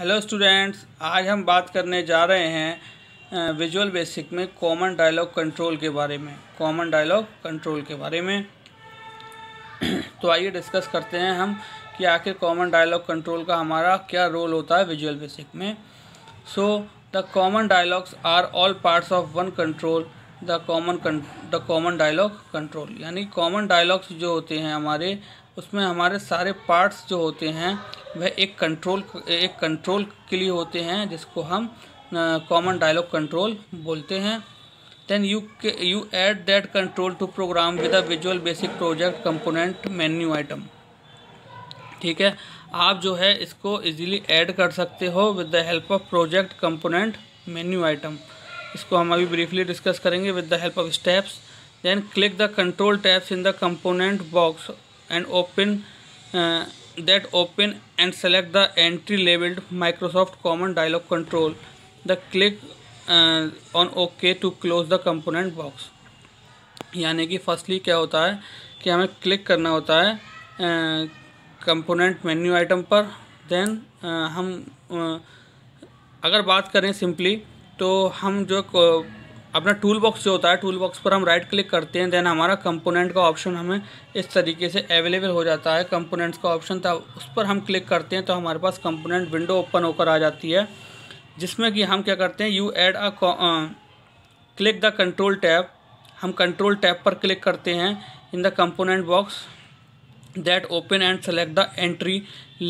Hello students आज हम बात करने जा रहे हैं विजुअल बेसिक में कॉमन डायलॉग कंट्रोल के बारे में कॉमन डायलॉग कंट्रोल के बारे में तो आइए डिस्कस करते हैं हम कि आखिर कॉमन डायलॉग कंट्रोल का हमारा क्या रोल होता है विजुअल बेसिक में so the common dialogs are all parts of one control the common the common dialog control यानी कॉमन डायलॉग्स जो होते हैं हमारे उसमें हमारे सारे पार्ट्स जो होते हैं वह एक कंट्रोल एक कंट्रोल के लिए होते हैं जिसको हम कॉमन डायलॉग कंट्रोल बोलते हैं then you you add that control to program with a visual basic project component menu item ठीक है आप जो है इसको इजीली ऐड कर सकते हो with the help of project component menu item इसको हम अभी ब्रीफली डिस्कस करेंगे with the help of steps then click the control tabs in the component box and open uh, that open and select the entry labeled Microsoft Common Dialog Control. The click uh, on OK to close the component box. यानी कि firstly क्या होता है कि हमें click करना होता है कंपोनेंट मेन्यू आइटम पर देन uh, हम uh, अगर बात करें सिंपली तो हम जो अपना टूल बॉक्स जो होता है टूल बॉक्स पर हम राइट क्लिक करते हैं देन हमारा कंपोनेंट का ऑप्शन हमें इस तरीके से अवेलेबल हो जाता है कंपोनेंट्स का ऑप्शन था उस पर हम क्लिक करते हैं तो हमारे पास कंपोनेंट विंडो ओपन होकर आ जाती है जिसमें कि हम क्या करते हैं you add a click the control tab हम कंट्रोल टैब पर क्लिक करते हैं in the component box that open and select the entry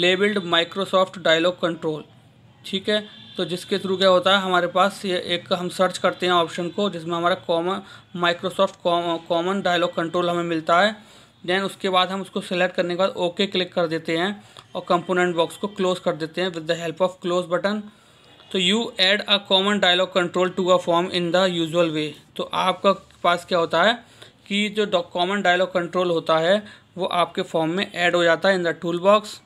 labelled Microsoft dialog control ठीक है तो जिसके थ्रू क्या होता है हमारे पास ये एक हम सर्च करते हैं ऑप्शन को जिसमें हमारा common Microsoft common dialog control हमें मिलता है देन उसके बाद हम उसको सिलेक्ट करने के बाद ओके क्लिक कर देते हैं और कंपोनेंट बॉक्स को क्लोज कर देते हैं with the help of close button तो you add a common dialog control to a form in the usual way तो आपका पास क्या होता है कि जो कॉमन डायलॉग कंट्रोल होता है वो आपके फॉर्म में ऐड हो जाता है in the tool box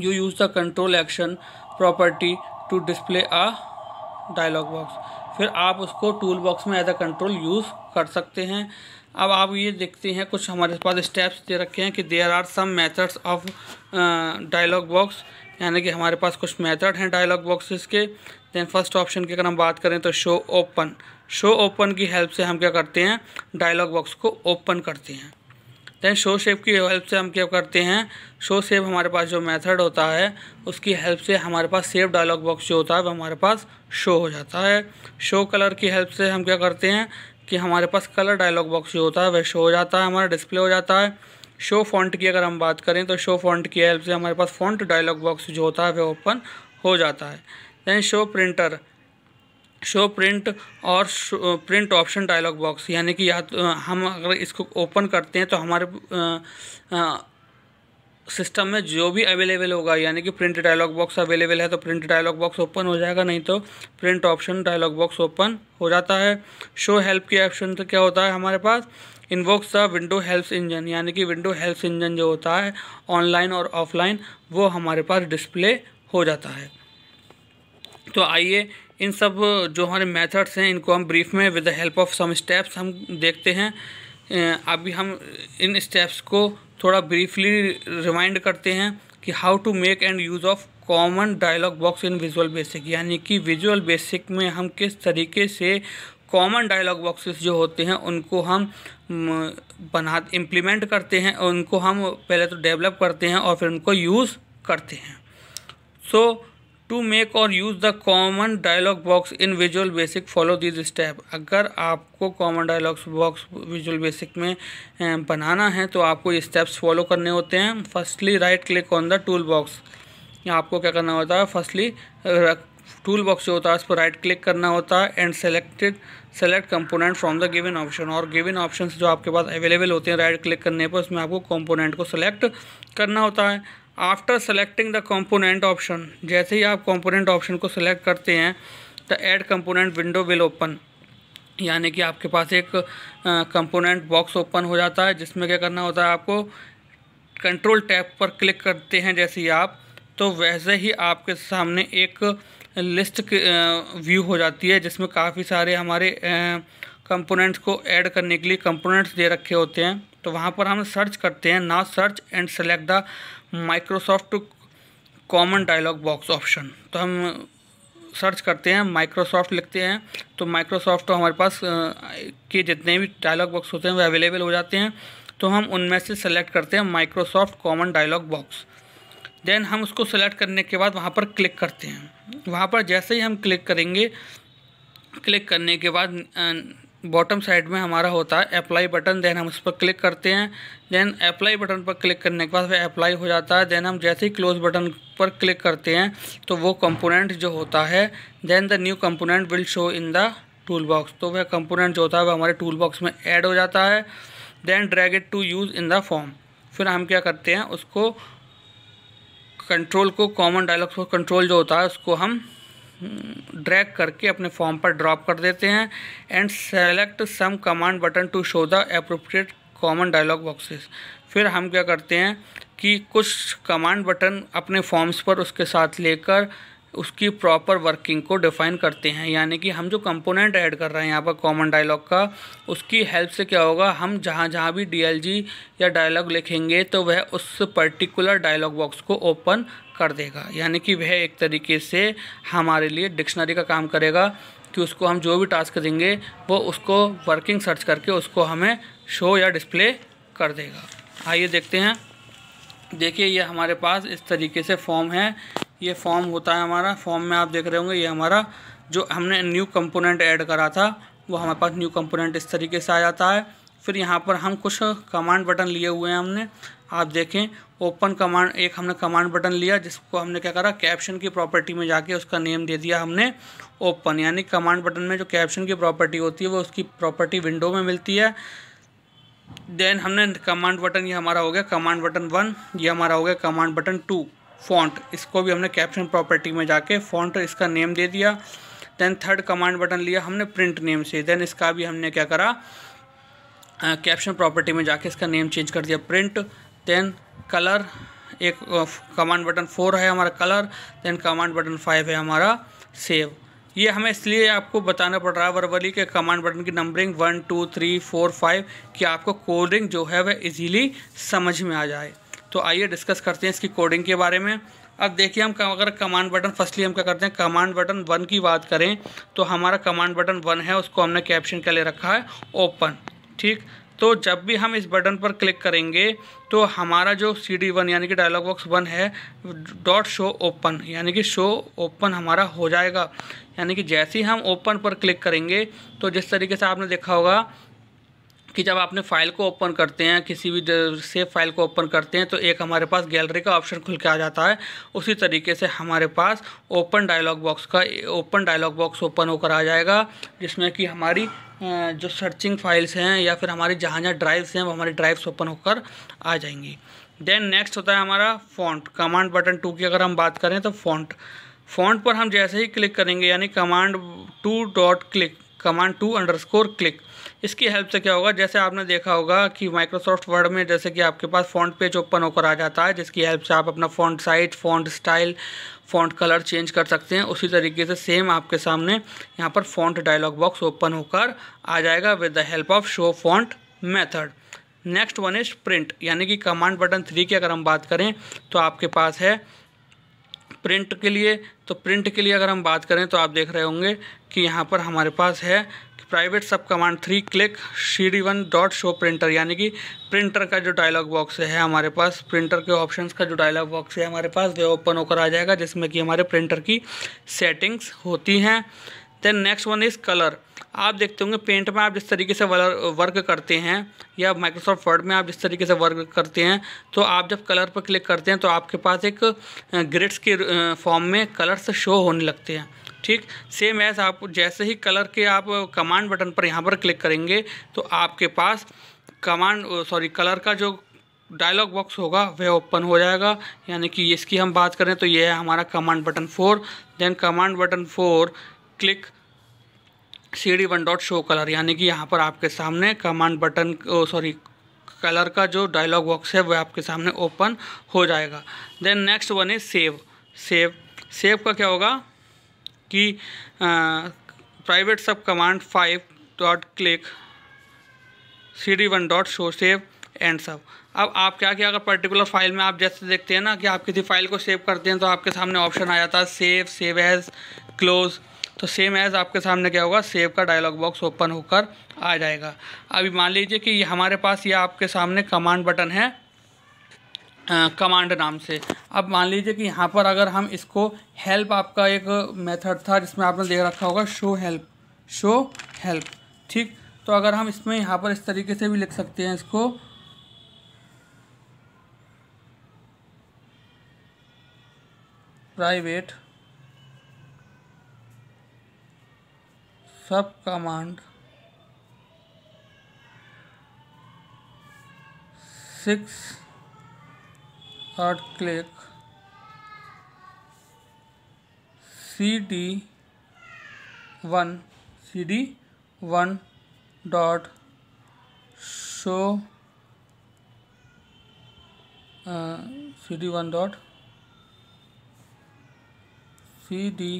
you use the control action property to display a dialog box फिर आप उसको टूल बॉक्स में एज अ कंट्रोल यूज़ कर सकते हैं अब आप ये देखते हैं कुछ हमारे पास स्टेप्स दे रखे हैं कि there are some methods of dialog box यानी कि हमारे पास कुछ मेथड हैं डायलॉग बॉक्सेस के दैन फर्स्ट ऑप्शन की अगर हम बात करें तो शो ओपन शो ओपन की हेल्प से हम क्या करते हैं डायलॉग बॉक्स को ओपन करते हैं दैन शो शेप की हेल्प से हम क्या करते हैं शो शेप हमारे पास जो मेथड होता है उसकी हेल्प से हमारे पास सेव डायलॉग बॉक्स जो होता है वो हमारे पास शो हो जाता है शो कलर की हेल्प से हम क्या करते हैं कि हमारे पास कलर डायलॉग बॉक्स जो होता है वह शो हो जाता है हमारा डिस्प्ले हो जाता है शो फॉन्ट की अगर हम बात करें तो शो फॉन्ट की हेल्प से हमारे पास फॉन्ट डायलॉग बॉक्स जो होता है वह ओपन हो जाता है then show printer show print और प्रिंट ऑप्शन डायलॉग बॉक्स यानी कि या तो हम अगर इसको ओपन करते हैं तो हमारे सिस्टम में जो भी अवेलेबल होगा यानी कि प्रिंट डायलॉग बॉक्स अवेलेबल है तो प्रिंट डायलॉग बॉक्स ओपन हो जाएगा नहीं तो print option dialog box open हो जाता है शो हेल्प के ऑप्शन से क्या होता है हमारे पास inbox the window help engine यानी कि विंडो हेल्प इंजन जो होता है ऑनलाइन और ऑफलाइन वो हमारे पास डिस्प्ले हो जाता है तो आइए इन सब जो हमारे मेथड्स हैं इनको हम ब्रीफ में with the help of some steps हम देखते हैं अभी हम इन स्टेप्स को थोड़ा ब्रीफली रिमाइंड करते हैं कि how to make and use of common dialog box in visual basic यानी कि विजुअल बेसिक में हम किस तरीके से कॉमन डायलॉग बॉक्सेस जो होते हैं उनको हम बना इम्प्लीमेंट करते हैं उनको हम पहले तो डेवलप करते हैं और फिर उनको यूज़ करते हैं सो so, टू मेक और use the common dialog box in visual basic follow this step अगर आपको common dialog box visual basic में बनाना है तो आपको ये स्टेप्स फॉलो करने होते हैं firstly right click on the tool box आपको क्या करना होता है फर्स्टली टूल बॉक्स जो होता है उस पर राइट क्लिक करना होता है and selected select component from the given option और गिवन ऑप्शन जो आपके पास अवेलेबल होते हैं राइट क्लिक करने पर उसमें आपको कंपोनेंट को सेलेक्ट करना होता है after selecting the component option जैसे ही आप कॉम्पोनेंट ऑप्शन को सिलेक्ट करते हैं the add component window will open यानी कि आपके पास एक कंपोनेंट बॉक्स ओपन हो जाता है जिसमें क्या करना होता है आपको कंट्रोल टैब पर क्लिक करते हैं जैसे ही आप तो वैसे ही आपके सामने एक लिस्ट व्यू हो जाती है जिसमें काफ़ी सारे हमारे कंपोनेंट्स को ऐड करने के लिए कंपोनेंट्स दे रखे होते हैं तो वहाँ पर हम सर्च करते हैं ना search and select the Microsoft common dialog box option तो हम सर्च करते हैं माइक्रोसॉफ्ट लिखते हैं तो माइक्रोसॉफ्ट तो हमारे पास के जितने भी डायलॉग बॉक्स होते हैं वो अवेलेबल हो जाते हैं तो हम उनमें से सेलेक्ट करते हैं Microsoft common dialog box then हम उसको सेलेक्ट करने के बाद वहाँ पर क्लिक करते हैं वहाँ पर जैसे ही हम क्लिक करेंगे क्लिक करने के बाद बॉटम साइड में हमारा होता है अप्लाई बटन देन हम उस पर क्लिक करते हैं देन अप्लाई बटन पर क्लिक करने के बाद वह अप्लाई हो जाता है देन हम जैसे ही क्लोज बटन पर क्लिक करते हैं तो वो कंपोनेंट जो होता है then the new component will show in the tool box तो वह कंपोनेंट जो होता है वह हमारे टूल बॉक्स में ऐड हो जाता है then drag it to use in the form फिर हम क्या करते हैं उसको कंट्रोल को कॉमन डायलॉग कंट्रोल जो होता है उसको हम ड्रैग हम्म, करके अपने फॉर्म पर ड्रॉप कर देते हैं and select some command button to show the appropriate common dialog boxes फिर हम क्या करते हैं कि कुछ कमांड बटन अपने फॉर्म्स पर उसके साथ लेकर उसकी प्रॉपर वर्किंग को डिफाइन करते हैं यानी कि हम जो कंपोनेंट ऐड कर रहे हैं यहाँ पर कॉमन डायलॉग का उसकी हेल्प से क्या होगा हम जहाँ जहाँ भी डीएलजी या डायलॉग लिखेंगे तो वह उस पर्टिकुलर डायलॉग बॉक्स को ओपन कर देगा यानी कि वह एक तरीके से हमारे लिए डिक्शनरी का काम करेगा कि उसको हम जो भी टास्क देंगे वो उसको वर्किंग सर्च करके उसको हमें शो या डिस्प्ले कर देगा आइए देखते हैं देखिए ये हमारे पास इस तरीके से फॉर्म है ये फॉर्म होता है हमारा फॉर्म में आप देख रहे होंगे ये हमारा जो हमने न्यू कंपोनेंट ऐड करा था वो हमारे पास न्यू कंपोनेंट इस तरीके से आ जाता है फिर यहाँ पर हम कुछ कमांड बटन लिए हुए हैं हमने आप देखें ओपन कमांड एक हमने कमांड बटन लिया जिसको हमने क्या करा कैप्शन की प्रॉपर्टी में जाके उसका नेम दे दिया हमने ओपन यानी कमांड बटन में जो कैप्शन की प्रॉपर्टी होती है वो उसकी प्रॉपर्टी विंडो में मिलती है देन हमने कमांड बटन ये हमारा हो गया कमांड बटन वन ये हमारा हो गया कमांड बटन टू फॉन्ट इसको भी हमने कैप्शन प्रॉपर्टी में जाके फॉन्ट इसका नेम दे दिया देन थर्ड कमांड बटन लिया हमने प्रिंट नेम से देन इसका भी हमने क्या करा कैप्शन uh, प्रॉपर्टी में जाके इसका नेम चेंज कर दिया प्रिंट देन कलर एक कमांड बटन फोर है हमारा colour then command button five है हमारा सेव ये हमें इसलिए आपको बताना पड़ रहा है वर्वली के कमांड बटन की numbering one two three four five कि आपको कोडिंग जो है वह इजीली समझ में आ जाए तो आइए डिस्कस करते हैं इसकी कोडिंग के बारे में अब देखिए हम अगर कमांड बटन फर्स्टली हम क्या करते हैं कमांड बटन वन की बात करें तो हमारा कमांड बटन वन है उसको हमने कैप्शन के लिए रखा है ओपन ठीक तो जब भी हम इस बटन पर क्लिक करेंगे तो हमारा जो सी डी वन यानी कि डायलॉग बॉक्स वन है डॉट शो ओपन यानी कि शो ओपन हमारा हो जाएगा यानी कि जैसे ही हम ओपन पर क्लिक करेंगे तो जिस तरीके से आपने देखा होगा कि जब आपने फाइल को ओपन करते हैं किसी भी सेव फाइल को ओपन करते हैं तो एक हमारे पास गैलरी का ऑप्शन खुल के आ जाता है उसी तरीके से हमारे पास ओपन डायलॉग बॉक्स का ओपन डायलॉग बॉक्स ओपन होकर आ जाएगा जिसमें कि हमारी जो सर्चिंग फाइल्स हैं या फिर हमारी जहाँ जहाँ ड्राइव्स हैं वो हमारी ड्राइव्स ओपन होकर आ जाएंगी देन नेक्स्ट होता है हमारा फॉन्ट कमांड बटन टू की अगर हम बात करें तो फॉन्ट फॉन्ट पर हम जैसे ही क्लिक करेंगे यानी command two dot click command two underscore click इसकी हेल्प से क्या होगा जैसे आपने देखा होगा कि माइक्रोसॉफ्ट वर्ड में जैसे कि आपके पास फॉन्ट पेज ओपन होकर आ जाता है जिसकी हेल्प से आप अपना font size font style font colour change कर सकते हैं उसी तरीके से सेम आपके सामने यहाँ पर फॉन्ट डायलॉग बॉक्स ओपन होकर आ जाएगा with the help of show font method next one is print यानी कि कमांड बटन थ्री की अगर हम बात करें तो आपके पास है प्रिंट के लिए तो प्रिंट के लिए अगर हम बात करें तो आप देख रहे होंगे कि यहाँ पर हमारे पास है private sub command three click C one dot show printer यानी कि प्रिंटर का जो डायलॉग बॉक्स है हमारे पास प्रिंटर के ऑप्शन का जो डायलॉग बॉक्स है हमारे पास वह ओपन होकर आ जाएगा जिसमें कि हमारे प्रिंटर की सेटिंग्स होती हैं then next one is colour आप देखते होंगे पेंट में आप जिस तरीके से वर्क करते हैं या माइक्रोसॉफ्ट वर्ड में आप जिस तरीके से वर्क करते हैं तो आप जब कलर पर क्लिक करते हैं तो आपके पास एक ग्रिड्स के फॉर्म में कलर्स शो होने लगते हैं ठीक सेम एज आप जैसे ही कलर के आप कमांड बटन पर यहाँ पर क्लिक करेंगे तो आपके पास कमांड सॉरी कलर का जो डायलॉग बॉक्स होगा वह ओपन हो जाएगा यानी कि इसकी हम बात करें तो यह है हमारा command button four then command button four click C D one dot show colour यानी कि यहाँ पर आपके सामने कमांड बटन सॉरी कलर का जो डायलॉग बॉक्स है वह आपके सामने ओपन हो जाएगा then next one is save save save का क्या होगा कि private sub command five dot click C D one dot show save end sub अब आप क्या क्या अगर पर्टिकुलर फाइल में आप जैसे देखते हैं ना कि आप किसी फाइल को सेव करते हैं तो आपके सामने ऑप्शन आ जाता है सेव सेव एज क्लोज़ तो सेम एज़ आपके सामने क्या होगा सेव का डायलॉग बॉक्स ओपन होकर आ जाएगा अभी मान लीजिए कि हमारे पास ये आपके सामने कमांड बटन है कमांड नाम से अब मान लीजिए कि यहाँ पर अगर हम इसको हेल्प आपका एक मेथड था जिसमें आपने देख रखा होगा शो हेल्प शो हेल्प ठीक तो अगर हम इसमें यहाँ पर इस तरीके से भी लिख सकते हैं इसको प्राइवेट सब कमांड सिक्स आठ click C D one C D one dot show C D one dot C D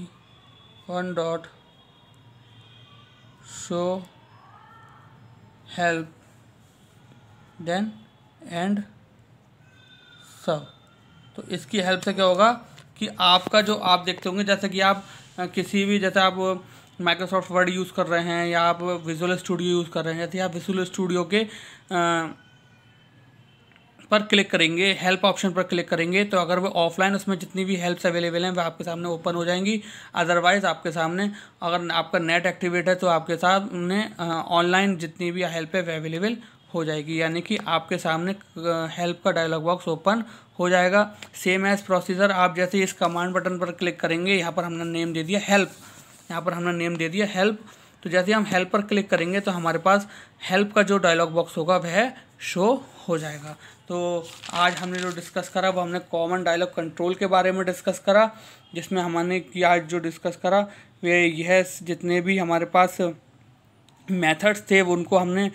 one dot show help then and serve तो इसकी हेल्प से क्या होगा कि आपका जो आप देखते होंगे जैसे कि आप किसी भी जैसे आप माइक्रोसॉफ्ट वर्ड यूज़ कर रहे हैं या आप विजुअल स्टूडियो यूज़ कर रहे हैं जैसे आप विजुअल स्टूडियो के आ, पर क्लिक करेंगे हेल्प ऑप्शन पर क्लिक करेंगे तो अगर वो ऑफलाइन उसमें जितनी भी हेल्प्स अवेलेबल हैं वह आपके सामने ओपन हो जाएंगी अदरवाइज़ आपके सामने अगर आपका नेट एक्टिवेट है तो आपके सामने ऑनलाइन जितनी भी हेल्प है वह अवेलेबल हो जाएगी यानी कि आपके सामने हेल्प का डायलॉग बॉक्स ओपन हो जाएगा सेम एज प्रोसीजर आप जैसे इस कमांड बटन पर क्लिक करेंगे यहाँ पर हमने नेम दे दिया हेल्प यहाँ पर हमने नेम दे दिया हेल्प तो जैसे हम हेल्प पर क्लिक करेंगे तो हमारे पास हेल्प का जो डायलॉग बॉक्स होगा वह शो हो जाएगा तो आज हमने जो डिस्कस करा वो हमने कॉमन डायलॉग कंट्रोल के बारे में डिस्कस करा जिसमें हमने आज जो डिस्कस करा वे यह जितने भी हमारे पास मेथड्स थे वो उनको हमने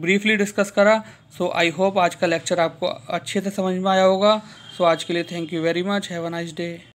ब्रीफली डिस्कस करा सो आई होप आज का लेक्चर आपको अच्छे से समझ में आया होगा सो so, आज के लिए thank you very much have a nice day